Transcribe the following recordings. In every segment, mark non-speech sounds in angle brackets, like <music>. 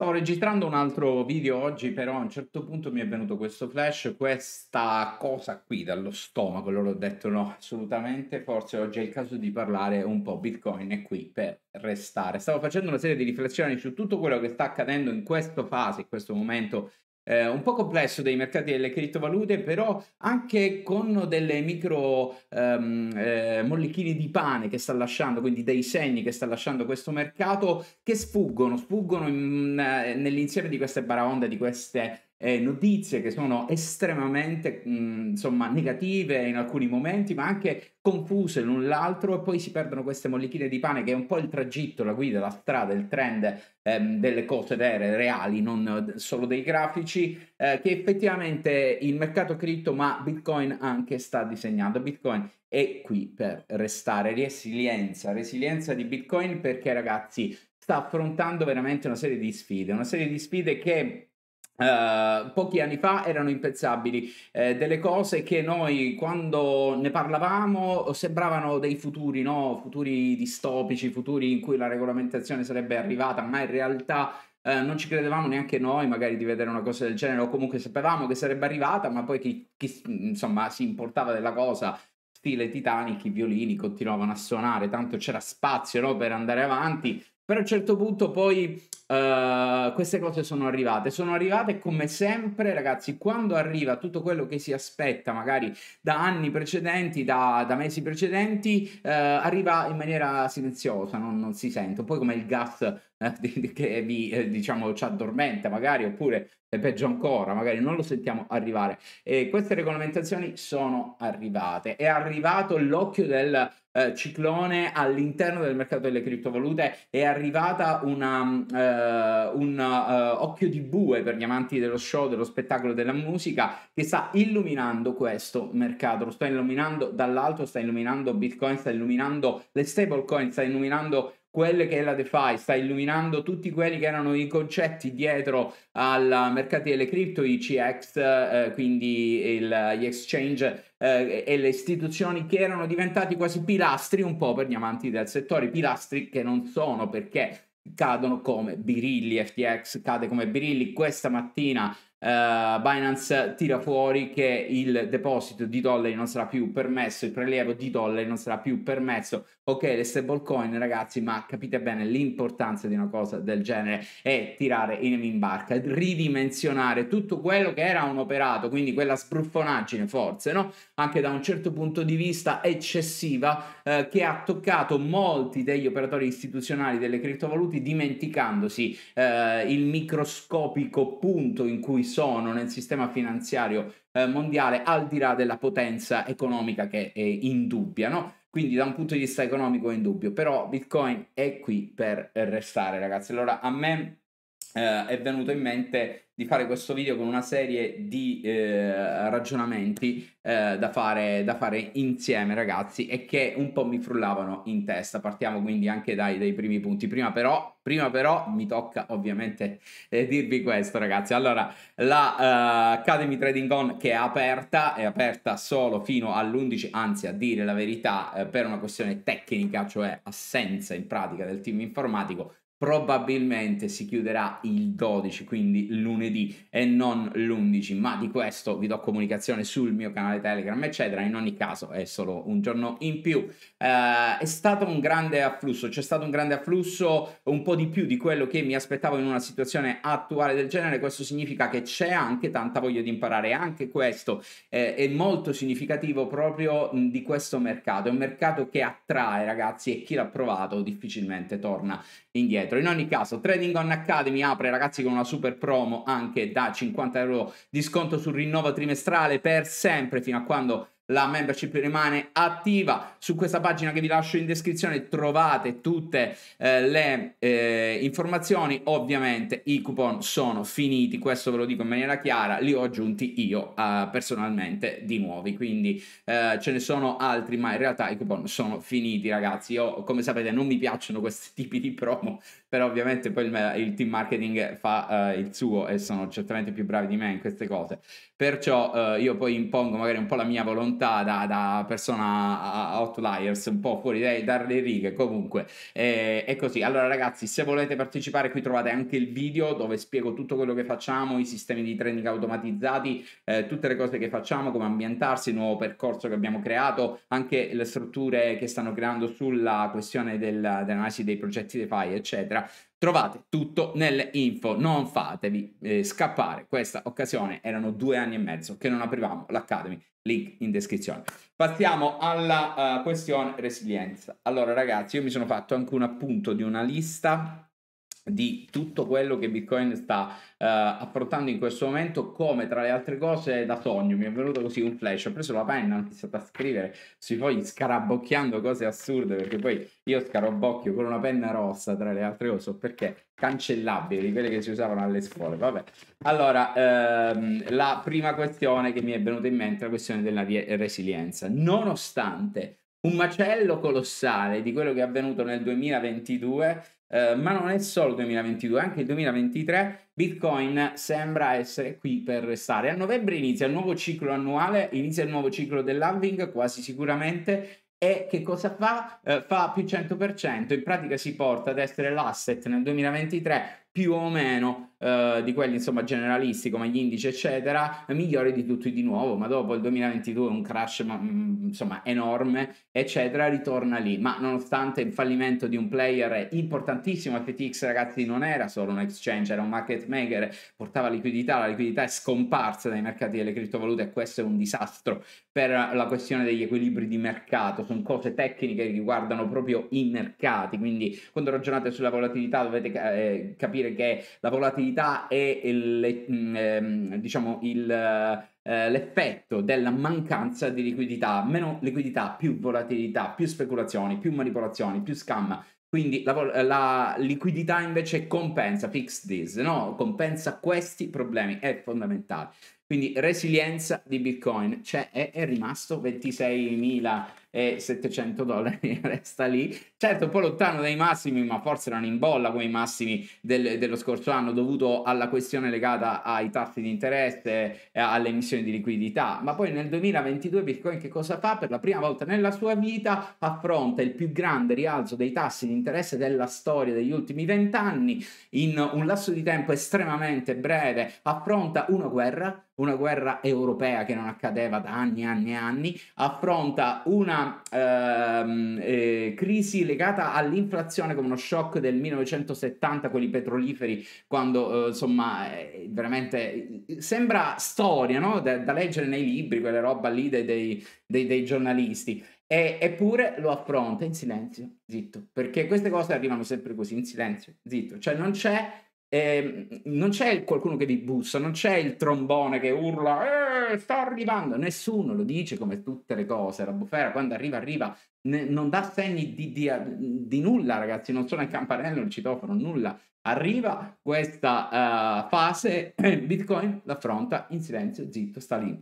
Stavo registrando un altro video oggi, però a un certo punto mi è venuto questo flash, questa cosa qui dallo stomaco, loro ho detto no, assolutamente, forse oggi è il caso di parlare un po' Bitcoin e qui per restare. Stavo facendo una serie di riflessioni su tutto quello che sta accadendo in questa fase, in questo momento eh, un po' complesso dei mercati delle criptovalute, però anche con delle micro ehm, eh, mollichine di pane che sta lasciando, quindi dei segni che sta lasciando questo mercato, che sfuggono, sfuggono in, eh, nell'insieme di queste baraonde, di queste eh, notizie che sono estremamente mh, mm, insomma, negative in alcuni momenti, ma anche confuse l'un l'altro, e poi si perdono queste mollichine di pane che è un po' il tragitto, la guida, la strada, il trend ehm, delle cose vere, reali, non eh, solo dei grafici, eh, che effettivamente il mercato cripto, ma Bitcoin anche sta disegnando. Bitcoin è qui per restare. Resilienza, resilienza di Bitcoin perché ragazzi sta affrontando veramente una serie di sfide, una serie di sfide che Uh, pochi anni fa erano impensabili, eh, delle cose che noi quando ne parlavamo sembravano dei futuri, no? futuri distopici, futuri in cui la regolamentazione sarebbe arrivata, ma in realtà eh, non ci credevamo neanche noi magari di vedere una cosa del genere o comunque sapevamo che sarebbe arrivata, ma poi chi, chi insomma, si importava della cosa stile Titanic, i violini continuavano a suonare, tanto c'era spazio no? per andare avanti, però a un certo punto poi Uh, queste cose sono arrivate, sono arrivate come sempre ragazzi, quando arriva tutto quello che si aspetta magari da anni precedenti, da, da mesi precedenti, uh, arriva in maniera silenziosa, non, non, si sente, poi come il gas eh, <laughs> di, che vi eh, diciamo ci addormenta magari oppure peggio ancora, magari non lo sentiamo arrivare. E queste regolamentazioni sono arrivate. È arrivato l'occhio del eh, ciclone all'interno del mercato delle criptovalute, è arrivata una mm, eh, eh, un eh, occhio di bue per gli amanti dello show, dello spettacolo, della musica, che sta illuminando questo mercato, lo sta illuminando dall'alto, sta illuminando Bitcoin, sta illuminando le stablecoin, sta illuminando quelle che è la DeFi, sta illuminando tutti quelli che erano i concetti dietro al mercato delle cripto, i CX, eh, quindi il, gli exchange eh, e le istituzioni che erano diventati quasi pilastri un po' per gli amanti del settore, pilastri che non sono perché cadono come Birilli, FTX cade come Birilli questa mattina Uh, Binance tira fuori che il deposito di dollari non sarà più permesso, il prelievo di dollari non sarà più permesso. Ok, le stablecoin, ragazzi, ma capite bene l'importanza di una cosa del genere è tirare in, barca, ridimensionare tutto quello che era un operato, quindi quella spruffonaggine, forse, no? Anche da un certo punto di vista eccessiva uh, che ha toccato molti degli operatori istituzionali delle criptovalute dimenticandosi uh, il microscopico punto in cui sono nel sistema finanziario eh, mondiale al di là della potenza economica che è indubbia, no? Quindi da un punto di vista economico è indubbio, però Bitcoin è qui per restare, ragazzi. Allora a me eh, è venuto in mente di fare questo video con una serie di eh, ragionamenti eh, da, fare, da, fare, insieme ragazzi e che un po' mi frullavano in testa. Partiamo quindi anche dai, dai primi punti. Prima però, prima però mi tocca ovviamente eh, dirvi questo ragazzi. Allora, la uh, Academy Trading On che è aperta, è aperta solo fino all'11, anzi a dire la verità eh, per una questione tecnica, cioè assenza in pratica del team informatico, probabilmente si chiuderà il 12, quindi lunedì e non l'11, ma di questo vi do comunicazione sul mio canale Telegram, eccetera. In ogni caso è solo un giorno in più. Eh, è stato un grande afflusso, c'è stato un grande afflusso, un po' di più di quello che mi aspettavo in una situazione attuale del genere. Questo significa che c'è anche tanta voglia di imparare, anche questo eh, è molto significativo proprio di questo mercato. È un mercato che attrae ragazzi e chi l'ha provato difficilmente torna indietro dietro. In ogni caso, Trading On Academy apre ragazzi con una super promo anche da 50 euro di sconto sul rinnovo trimestrale per sempre fino a quando la membership rimane attiva. Su questa pagina che vi lascio in descrizione trovate tutte eh, le eh, informazioni. Ovviamente i coupon sono finiti, questo ve lo dico in maniera chiara, li ho aggiunti io eh, personalmente di nuovi, quindi eh, ce ne sono altri, ma in realtà i coupon sono finiti ragazzi. Io come sapete non mi piacciono questi <laughs> tipi di promo, però ovviamente poi il, il team marketing fa eh, il suo e sono certamente più bravi di me in queste cose. Perciò eh, io poi impongo magari un po' la mia volontà racconta da, da persona outliers, un po' fuori dai, dalle righe, comunque eh, è così. Allora ragazzi, se volete partecipare qui trovate anche il video dove spiego tutto quello che facciamo, i sistemi di training automatizzati, eh, tutte le cose che facciamo, come ambientarsi, il nuovo percorso che abbiamo creato, anche le strutture che stanno creando sulla questione del, dell'analisi dei progetti DeFi, eccetera. Trovate tutto nelle info, non fatevi eh, scappare questa occasione, erano due anni e mezzo che non aprivamo l'Academy, link in descrizione. Passiamo alla uh, questione resilienza. Allora ragazzi, io mi sono fatto anche un appunto di una lista di tutto quello che Bitcoin sta uh, eh, affrontando in questo momento come tra le altre cose da sogno mi è venuto così un flash ho preso la penna ho iniziato a scrivere sui fogli scarabocchiando cose assurde perché poi io scarabocchio con una penna rossa tra le altre cose perché cancellabili di quelle che si usavano alle scuole vabbè allora ehm, la prima questione che mi è venuta in mente è la questione della resilienza nonostante un macello colossale di quello che è avvenuto nel 2022, eh, ma non è solo il 2022, anche il 2023 Bitcoin sembra essere qui per restare. A novembre inizia il nuovo ciclo annuale, inizia il nuovo ciclo dell'halving quasi sicuramente e che cosa fa? Eh, fa più 100%, in pratica si porta ad essere l'asset nel 2023 più o meno eh, di quelli insomma generalisti come gli indici eccetera, migliori di tutti di nuovo, ma dopo il 2022 un crash ma, mm, insomma enorme eccetera, ritorna lì, ma nonostante il fallimento di un player importantissimo, FTX ragazzi non era solo un exchange, era un market maker, portava liquidità, la liquidità è scomparsa dai mercati delle criptovalute e questo è un disastro per la questione degli equilibri di mercato, sono cose tecniche che riguardano proprio i mercati, quindi quando ragionate sulla volatilità dovete eh, capire che la volatilità è il, mm, ehm, diciamo il, eh, l'effetto della mancanza di liquidità, meno liquidità, più volatilità, più speculazioni, più manipolazioni, più scam, quindi la, la, liquidità invece compensa, fix this, no? compensa questi problemi, è fondamentale. Quindi resilienza di Bitcoin, cioè è, è rimasto 26.000 e 700 dollari resta lì. Certo, un po' lontano dai massimi, ma forse erano in bolla quei massimi del, dello scorso anno dovuto alla questione legata ai tassi di interesse, e alle emissioni di liquidità. Ma poi nel 2022 Bitcoin che cosa fa? Per la prima volta nella sua vita affronta il più grande rialzo dei tassi di interesse della storia degli ultimi vent'anni in un lasso di tempo estremamente breve, affronta una guerra, una guerra europea che non accadeva da anni e anni e anni, affronta una ehm, eh, crisi legata all'inflazione come uno shock del 1970, quelli petroliferi, quando eh, insomma eh, veramente eh, sembra storia no? da, da, leggere nei libri, quella roba lì dei, dei, dei, dei giornalisti. E, eppure lo affronta in silenzio, zitto, perché queste cose arrivano sempre così, in silenzio, zitto, cioè non c'è eh, non c'è qualcuno che vi bussa, non c'è il trombone che urla eh, sta arrivando, nessuno lo dice come tutte le cose, la bufera quando arriva arriva, ne, non dà segni di, di, di, nulla ragazzi, non sono il campanello, il citofono, nulla, arriva questa uh, fase, <clears throat> Bitcoin l'affronta in silenzio, zitto, sta lì.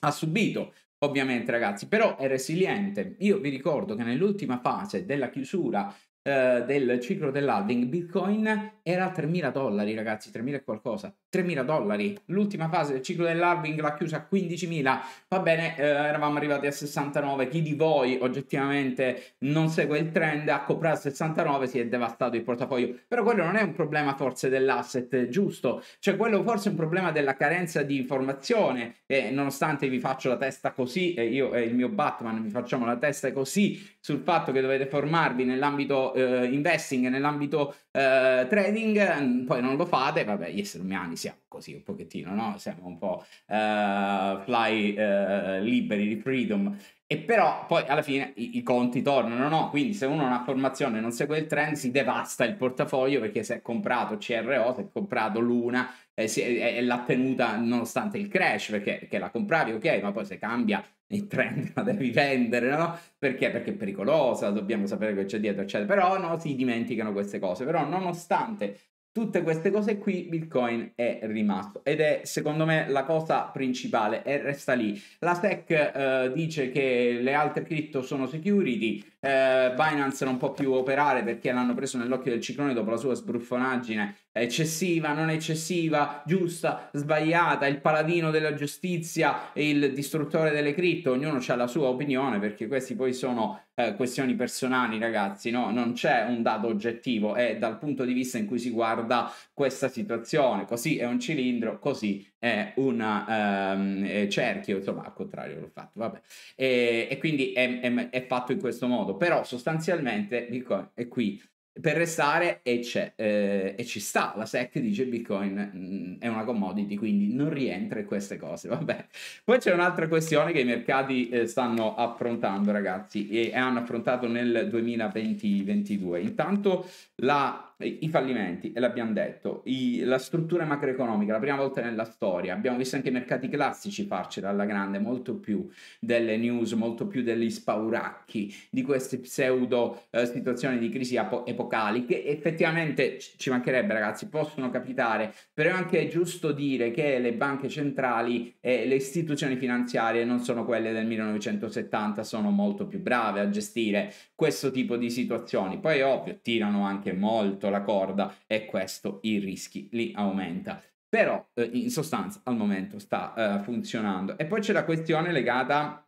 Ha subito ovviamente ragazzi, però è resiliente. Io vi ricordo che nell'ultima fase della chiusura eh, del ciclo dell'halving, Bitcoin era a 3.000 dollari, ragazzi, 3.000 e qualcosa, 3.000 dollari. L'ultima fase del ciclo dell'halving l'ha chiusa a 15.000, va bene, eh, eravamo arrivati a 69, chi di voi oggettivamente non segue il trend a comprare 69 si è devastato il portafoglio, però quello non è un problema forse dell'asset giusto, cioè quello forse è un problema della carenza di informazione e nonostante vi faccio la testa così, e io e il mio Batman vi facciamo la testa così sul fatto che dovete formarvi nell'ambito eh, investing nell'ambito eh, trading, mm, poi non lo fate, vabbè, gli esseri umani siamo così un pochettino, no? Siamo un po' eh, fly eh, liberi di freedom. E però poi alla fine i, i, conti tornano, no? Quindi se uno ha una formazione e non segue il trend si devasta il portafoglio perché se è comprato CRO, se è comprato Luna e eh, l'ha tenuta nonostante il crash perché, perché la compravi, ok, ma poi se cambia il <laughs> trend la devi vendere, no? Perché? Perché è pericolosa, dobbiamo sapere che c'è dietro, eccetera. Però no, si dimenticano queste cose. Però nonostante Tutte queste cose qui Bitcoin è rimasto ed è secondo me la cosa principale e resta lì. La SEC eh, dice che le altre cripto sono security, eh, Binance non può più operare perché l'hanno preso nell'occhio del ciclone dopo la sua sbruffonaggine eccessiva, non eccessiva, giusta, sbagliata, il paladino della giustizia il distruttore delle cripto, ognuno ha la sua opinione perché questi poi sono eh, questioni personali, ragazzi, no? Non c'è un dato oggettivo, è dal punto di vista in cui si guarda questa situazione. Così è un cilindro, così è un ehm, eh, cerchio, insomma, al contrario l'ho fatto, vabbè. E, e quindi è, è, è, fatto in questo modo. Però sostanzialmente, dico, è qui, per restare e, c'è, eh, e ci sta. La SEC dice Bitcoin mh, mm, è una commodity, quindi non rientra in queste cose. Vabbè. Poi c'è un'altra questione che i mercati eh, stanno affrontando, ragazzi, e hanno affrontato nel 2020-2022. Intanto la i fallimenti, e l'abbiamo detto, i, la struttura macroeconomica, la prima volta nella storia, abbiamo visto anche i mercati classici farcela alla grande, molto più delle news, molto più degli spauracchi, di queste pseudo eh, situazioni di crisi apo- epocali, che effettivamente ci mancherebbe ragazzi, possono capitare, però è anche giusto dire che le banche centrali e le istituzioni finanziarie non sono quelle del 1970, sono molto più brave a gestire questo tipo di situazioni. Poi è ovvio, tirano anche molto sotto la corda e questo i rischi li aumenta. Però eh, in sostanza al momento sta eh, funzionando. E poi c'è la questione legata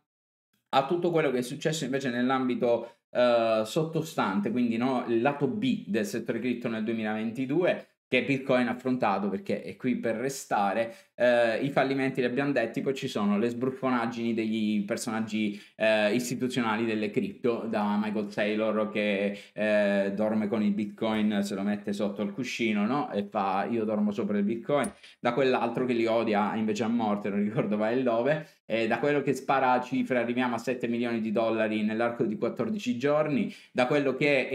a tutto quello che è successo invece nell'ambito eh, sottostante, quindi no, il lato B del settore cripto nel 2022, che Bitcoin ha affrontato perché è qui per restare. Eh, I fallimenti li abbiamo detti, poi ci sono le sbruffonaggini degli personaggi eh, istituzionali delle cripto, da Michael Taylor che eh, dorme con il Bitcoin, se lo mette sotto il cuscino no? e fa io dormo sopra il Bitcoin, da quell'altro che li odia invece a morte, non ricordo va il dove, da quello che spara cifre arriviamo a 7 milioni di dollari nell'arco di 14 giorni, da quello che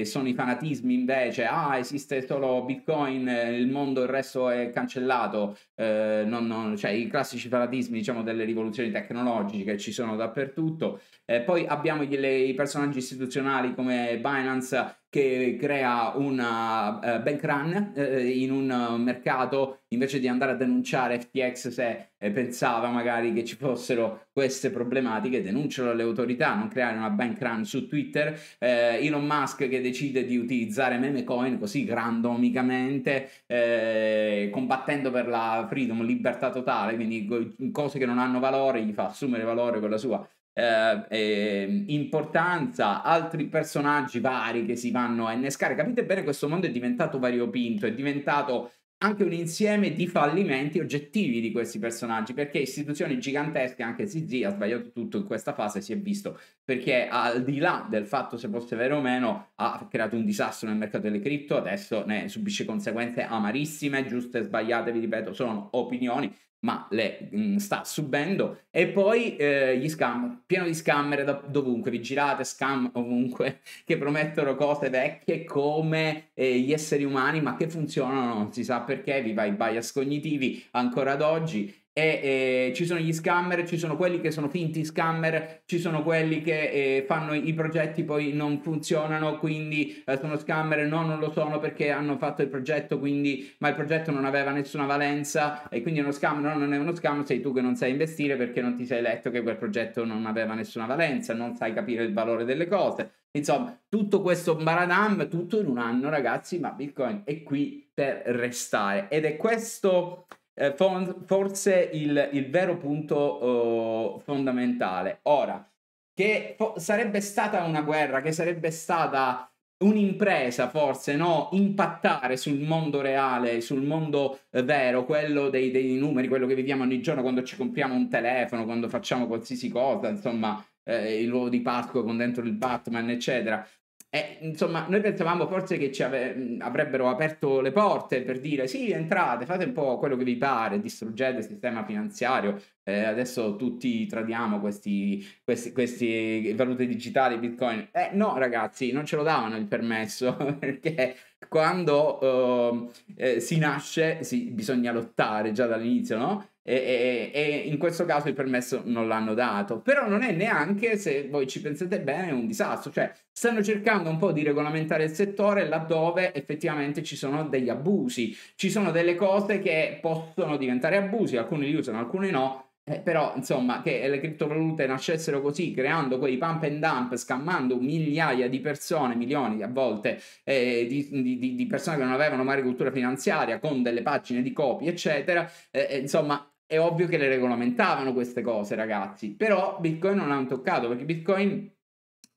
eh, sono i fanatismi invece, ah esiste solo Bitcoin, Bitcoin, eh, il mondo, il resto è cancellato, eh, non, non, cioè i classici paradismi diciamo, delle rivoluzioni tecnologiche che ci sono dappertutto. Eh, poi abbiamo gli, le, i personaggi istituzionali come Binance che crea una uh, bank run uh, in un eh, mercato invece di andare a denunciare FTX se eh, pensava magari che ci fossero queste problematiche, denuncialo alle autorità, non creare una bank run su Twitter. Eh, Elon Musk che decide di utilizzare meme coin così randomicamente, eh, combattendo per la freedom, libertà totale, quindi cose che non hanno valore, gli fa assumere valore con la sua eh, eh, importanza, altri personaggi vari che si vanno a innescare. Capite bene, questo mondo è diventato variopinto, è diventato anche un insieme di fallimenti oggettivi di questi personaggi, perché istituzioni gigantesche, anche ZZ ha sbagliato tutto in questa fase, si è visto, perché al di là del fatto se fosse vero o meno, ha creato un disastro nel mercato delle cripto, adesso ne subisce conseguenze amarissime, giuste e sbagliate, vi ripeto, sono opinioni, ma le mh, mm, sta subendo e poi eh, gli scam, pieno di scammer da, dovunque, vi girate scam ovunque <laughs> che promettono cose vecchie come eh, gli esseri umani ma che funzionano non si sa perché, viva i bias cognitivi ancora ad oggi e, e, ci sono gli scammer, ci sono quelli che sono finti scammer, ci sono quelli che eh, fanno i progetti poi non funzionano, quindi eh, sono scammer, no non lo sono perché hanno fatto il progetto, quindi, ma il progetto non aveva nessuna valenza e quindi è uno scam, no non è uno scam, sei tu che non sai investire perché non ti sei letto che quel progetto non aveva nessuna valenza, non sai capire il valore delle cose. Insomma, tutto questo baradam, tutto in un anno ragazzi, ma Bitcoin è qui per restare ed è questo eh, forse il, il, vero punto eh, fondamentale. Ora, che fo- sarebbe stata una guerra, che sarebbe stata un'impresa forse, no? Impattare sul mondo reale, sul mondo eh, vero, quello dei, dei, numeri, quello che viviamo ogni giorno quando ci compriamo un telefono, quando facciamo qualsiasi cosa, insomma, eh, il luogo di Pasqua con dentro il Batman, eccetera. E, eh, insomma, noi pensavamo forse che ci ave- avrebbero aperto le porte per dire sì, entrate, fate un po' quello che vi pare, distruggete il sistema finanziario, eh, adesso tutti tradiamo questi, questi, questi valute digitali, bitcoin. Eh no ragazzi, non ce lo davano il permesso <laughs> perché quando ehm, eh, si nasce si, bisogna lottare già dall'inizio, no? E, e, e, in questo caso il permesso non l'hanno dato. Però non è neanche, se voi ci pensate bene, un disastro. Cioè, stanno cercando un po' di regolamentare il settore laddove effettivamente ci sono degli abusi, ci sono delle cose che possono diventare abusi, alcuni li usano, alcuni no. Eh, però, insomma, che le criptovalute nascessero così, creando quei pump and dump, scammando migliaia di persone, milioni a volte, eh, di, di, di, persone che non avevano mai cultura finanziaria, con delle pagine di copie, eccetera, eh, eh, insomma, è ovvio che le regolamentavano queste cose, ragazzi. Però Bitcoin non hanno toccato, perché Bitcoin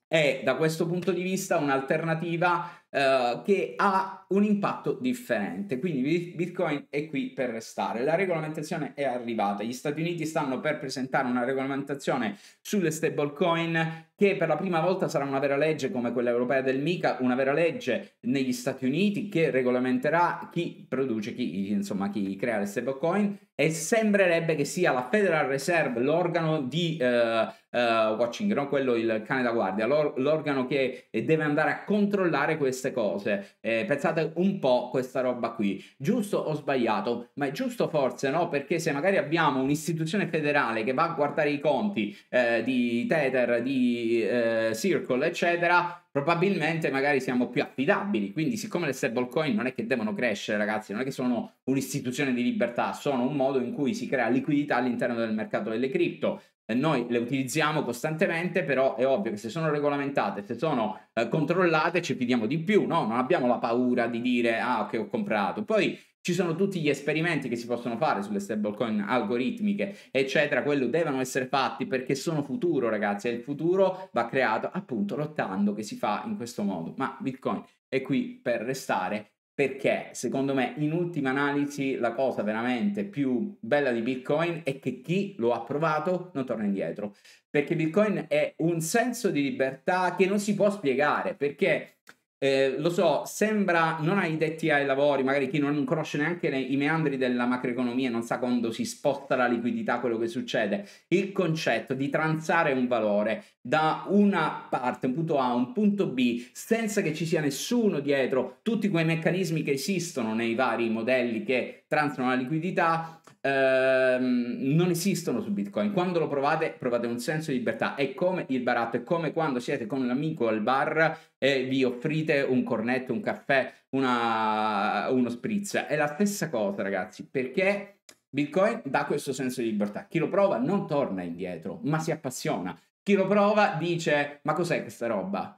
è, da questo punto di vista, un'alternativa eh, che ha un impatto differente. Quindi Bitcoin è qui per restare. La regolamentazione è arrivata. Gli Stati Uniti stanno per presentare una regolamentazione sulle stablecoin che per la prima volta sarà una vera legge come quella europea del MICA, una vera legge negli Stati Uniti che regolamenterà chi produce, chi, insomma, chi crea le stablecoin e sembrerebbe che sia la Federal Reserve l'organo di uh, eh, uh, eh, Washington, no? quello il cane da guardia, l'or- l'organo che deve andare a controllare queste queste cose. Eh, pensate un po' questa roba qui. Giusto o sbagliato? Ma è giusto forse, no? Perché se magari abbiamo un'istituzione federale che va a guardare i conti eh, di Tether, di eh, Circle, eccetera, probabilmente magari siamo più affidabili. Quindi, siccome le stablecoin non è che devono crescere, ragazzi, non è che sono un'istituzione di libertà, sono un modo in cui si crea liquidità all'interno del mercato delle cripto. Eh, noi le utilizziamo costantemente, però è ovvio che se sono regolamentate, se sono eh, controllate, ci fidiamo di più, no? Non abbiamo la paura di dire, ah, che okay, ho comprato. Poi ci sono tutti gli esperimenti che si possono fare sulle stablecoin algoritmiche, eccetera, quello devono essere fatti perché sono futuro, ragazzi, e il futuro va creato appunto lottando che si fa in questo modo. Ma Bitcoin è qui per restare perché secondo me in ultima analisi la cosa veramente più bella di Bitcoin è che chi lo ha provato non torna indietro, perché Bitcoin è un senso di libertà che non si può spiegare, perché eh, lo so, sembra non ai detti ai lavori, magari chi non conosce neanche le, i meandri della macroeconomia non sa quando si sposta la liquidità quello che succede. Il concetto di transare un valore da una parte, un punto A a un punto B, senza che ci sia nessuno dietro, tutti quei meccanismi che esistono nei vari modelli che transano la liquidità, ehm, non esistono su Bitcoin. Quando lo provate, provate un senso di libertà. È come il baratto, è come quando siete con un amico al bar e vi offrite un cornetto, un caffè, una, uno spritz. È la stessa cosa, ragazzi, perché Bitcoin dà questo senso di libertà. Chi lo prova non torna indietro, ma si appassiona. Chi lo prova dice: Ma cos'è questa roba?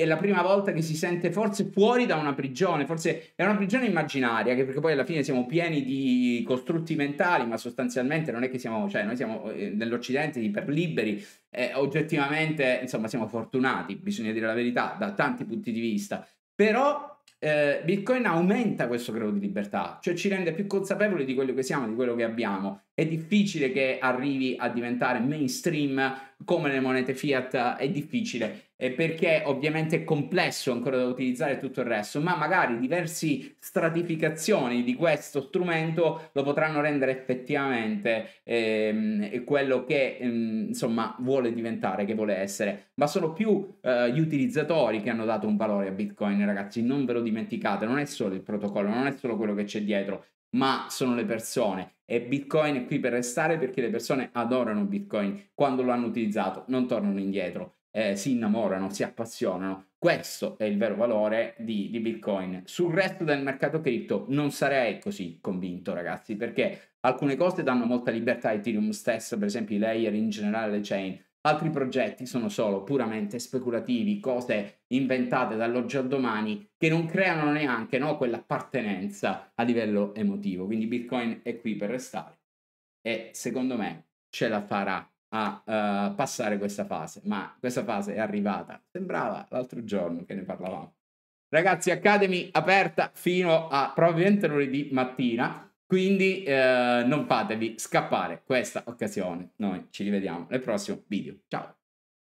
è la prima volta che si sente forse fuori da una prigione, forse è una prigione immaginaria, perché poi alla fine siamo pieni di costrutti mentali, ma sostanzialmente non è che siamo, cioè noi siamo eh, nell'Occidente iperliberi, eh, oggettivamente insomma siamo fortunati, bisogna dire la verità, da tanti punti di vista, però eh, Bitcoin aumenta questo grado di libertà, cioè ci rende più consapevoli di quello che siamo, di quello che abbiamo. È difficile che arrivi a diventare mainstream come le monete fiat, è difficile eh, perché ovviamente è complesso ancora da utilizzare tutto il resto, ma magari diverse stratificazioni di questo strumento lo potranno rendere effettivamente ehm, quello che ehm, insomma vuole diventare, che vuole essere. Ma sono più eh, gli utilizzatori che hanno dato un valore a Bitcoin, ragazzi, non ve lo dimenticate, non è solo il protocollo, non è solo quello che c'è dietro, ma sono le persone e Bitcoin è qui per restare perché le persone adorano Bitcoin, quando lo hanno utilizzato non tornano indietro, eh, si innamorano, si appassionano. Questo è il vero valore di, di Bitcoin. Sul resto del mercato cripto non sarei così convinto ragazzi perché alcune cose danno molta libertà a Ethereum stesso, per esempio i layer in generale, le chain Altri progetti sono solo puramente speculativi, cose inventate dall'oggi al domani che non creano neanche no, quell'appartenenza a livello emotivo. Quindi Bitcoin è qui per restare e secondo me ce la farà a uh, passare questa fase, ma questa fase è arrivata. Sembrava l'altro giorno che ne parlavamo. Ragazzi, Academy aperta fino a probabilmente lunedì mattina. Quindi eh, non fatevi scappare questa occasione. Noi ci rivediamo nel prossimo video. Ciao!